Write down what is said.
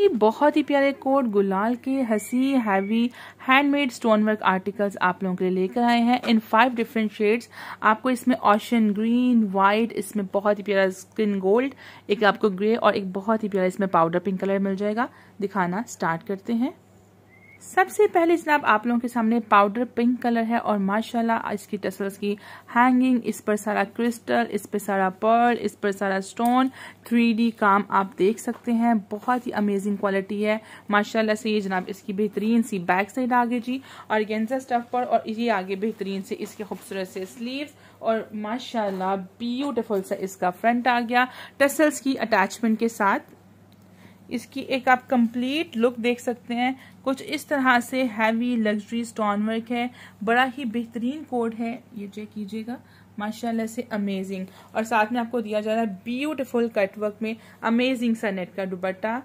ये बहुत ही प्यारे कोट गुलाल के हसी heavy handmade stone work articles आप लोगों के लिए लेकर आए हैं इन फाइव डिफरेंट शेड्स आपको इसमें ऑशन ग्रीन व्हाइट इसमें बहुत ही प्यारा स्किन गोल्ड एक आपको ग्रे और एक बहुत ही प्यारा इसमें पाउडर पिंक कलर मिल जाएगा दिखाना स्टार्ट करते हैं सबसे पहले जनाब आप लोगों के सामने पाउडर पिंक कलर है और माशाल्लाह इसकी टसल्स की हैंगिंग इस पर सारा क्रिस्टल इस पर सारा पर्ल इस पर सारा स्टोन थ्री काम आप देख सकते हैं बहुत ही अमेजिंग क्वालिटी है माशाल्लाह से ये जनाब इसकी बेहतरीन सी बैक साइड आगे जी और गेंजा स्टफ पर और ये आगे बेहतरीन से इसके खूबसूरत से स्लीव और माशाला ब्यूटिफुल सा इसका फ्रंट आ गया टसल्स की अटैचमेंट के साथ इसकी एक आप कंप्लीट लुक देख सकते हैं कुछ इस तरह से हैवी लग्जरी स्टोन वर्क है बड़ा ही बेहतरीन कोड है ये चेक कीजिएगा माशाल्लाह से अमेजिंग और साथ में आपको दिया जा रहा है ब्यूटिफुल कटवर्क में अमेजिंग सा नेट का दुबट्टा